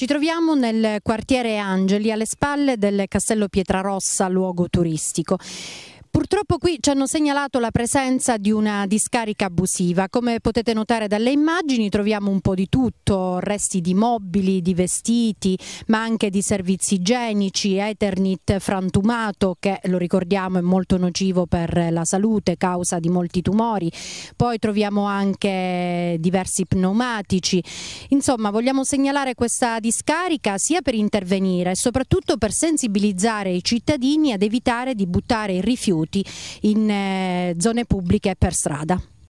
Ci troviamo nel quartiere Angeli, alle spalle del castello Pietrarossa, luogo turistico. Purtroppo qui ci hanno segnalato la presenza di una discarica abusiva. Come potete notare dalle immagini troviamo un po' di tutto, resti di mobili, di vestiti, ma anche di servizi igienici, eternit frantumato che lo ricordiamo è molto nocivo per la salute, causa di molti tumori. Poi troviamo anche diversi pneumatici. Insomma, vogliamo segnalare questa discarica sia per intervenire e soprattutto per sensibilizzare i cittadini ad evitare di buttare i rifiuti in eh, zone pubbliche e per strada.